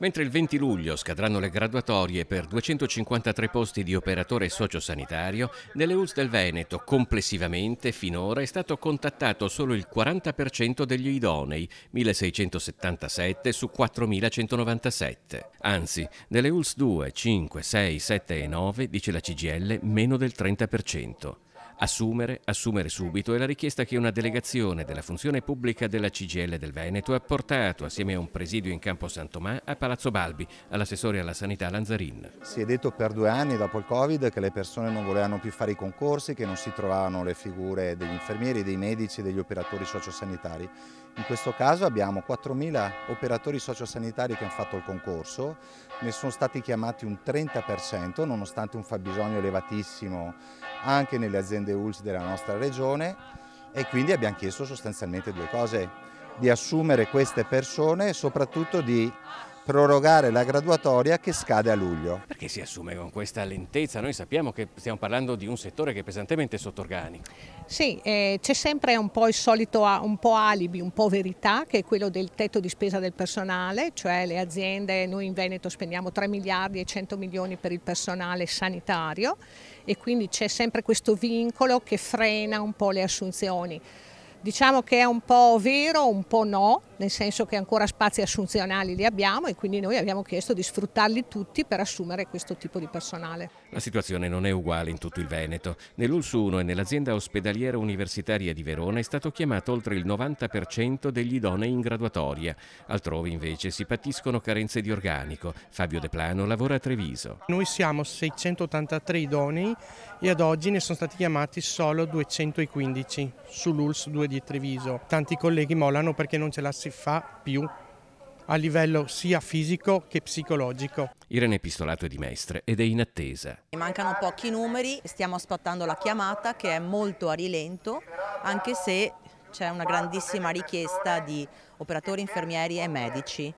Mentre il 20 luglio scadranno le graduatorie per 253 posti di operatore sociosanitario, nelle ULS del Veneto complessivamente finora è stato contattato solo il 40% degli idonei, 1677 su 4197. Anzi, nelle ULS 2, 5, 6, 7 e 9, dice la CGL, meno del 30%. Assumere, assumere subito è la richiesta che una delegazione della funzione pubblica della CGL del Veneto ha portato assieme a un presidio in campo Santomà a Palazzo Balbi, all'assessore alla sanità Lanzarin. Si è detto per due anni dopo il Covid che le persone non volevano più fare i concorsi, che non si trovavano le figure degli infermieri, dei medici e degli operatori sociosanitari. In questo caso abbiamo 4.000 operatori sociosanitari che hanno fatto il concorso, ne sono stati chiamati un 30%, nonostante un fabbisogno elevatissimo anche nelle aziende ULS della nostra regione e quindi abbiamo chiesto sostanzialmente due cose, di assumere queste persone e soprattutto di prorogare la graduatoria che scade a luglio. Perché si assume con questa lentezza? Noi sappiamo che stiamo parlando di un settore che è pesantemente organico. Sì, eh, c'è sempre un po' il solito un po alibi, un po' verità, che è quello del tetto di spesa del personale, cioè le aziende, noi in Veneto spendiamo 3 miliardi e 100 milioni per il personale sanitario e quindi c'è sempre questo vincolo che frena un po' le assunzioni. Diciamo che è un po' vero, un po' no, nel senso che ancora spazi assunzionali li abbiamo e quindi noi abbiamo chiesto di sfruttarli tutti per assumere questo tipo di personale. La situazione non è uguale in tutto il Veneto. 1 e nell'azienda ospedaliera universitaria di Verona è stato chiamato oltre il 90% degli idonei in graduatoria. Altrove invece si patiscono carenze di organico. Fabio De Plano lavora a Treviso. Noi siamo 683 idonei e ad oggi ne sono stati chiamati solo 215 sull'Uls 2 di Treviso. Tanti colleghi mollano perché non ce la si fa più a livello sia fisico che psicologico. Irene Pistolato è di Mestre ed è in attesa. Mancano pochi numeri, stiamo aspettando la chiamata che è molto a rilento, anche se c'è una grandissima richiesta di operatori infermieri e medici.